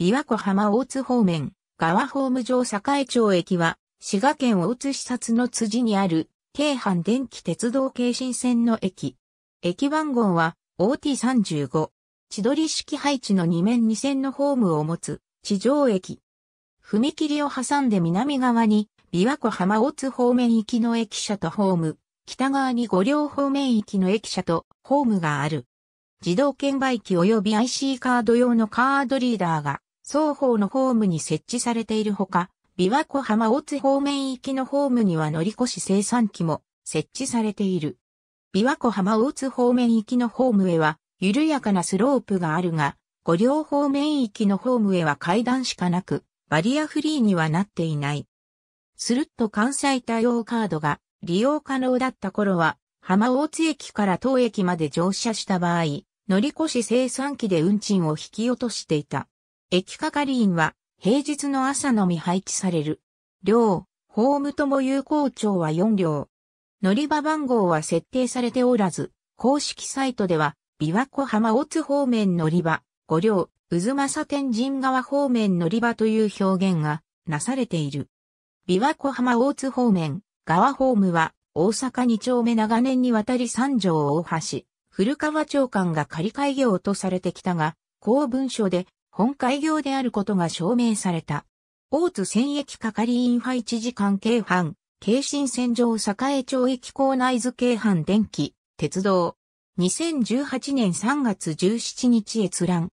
琵琶湖浜大津方面、川ホーム上栄町駅は、滋賀県大津市札の辻にある、京阪電気鉄道京新線の駅。駅番号は、OT35。千鳥式配置の2面2線のホームを持つ、地上駅。踏切を挟んで南側に、琵琶湖浜大津方面行きの駅舎とホーム、北側に五両方面行きの駅舎とホームがある。自動券売機及び IC カード用のカードリーダーが双方のホームに設置されているほか、琵琶湖浜大津方面行きのホームには乗り越し生産機も設置されている。琵琶湖浜大津方面行きのホームへは緩やかなスロープがあるが、五両方面行きのホームへは階段しかなく、バリアフリーにはなっていない。スルッと関西対応カードが利用可能だった頃は、浜大津駅から当駅まで乗車した場合、乗り越し生産機で運賃を引き落としていた。駅係員は平日の朝のみ配置される。両、ホームとも有効庁は4両。乗り場番号は設定されておらず、公式サイトでは、琵琶湖浜大津方面乗り場、5両、渦政天神川方面乗り場という表現がなされている。琵琶湖浜大津方面、側ホームは、大阪2丁目長年にわたり三条大橋、古川長官が仮開業とされてきたが、公文書で本開業であることが証明された。大津線駅係員派一時間京阪、京新線上栄町駅構内図京阪電気、鉄道。2018年3月17日閲覧。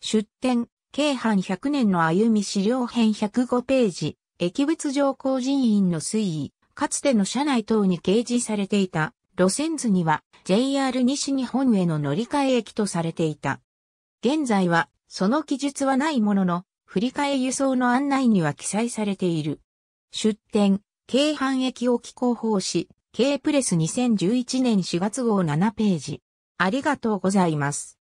出展、京阪100年の歩み資料編105ページ、駅物上工人員の推移、かつての車内等に掲示されていた路線図には JR 西日本への乗り換え駅とされていた。現在はその記述はないものの、振り替え輸送の案内には記載されている。出典、京阪駅沖広報誌、K プレス2011年4月号7ページ。ありがとうございます。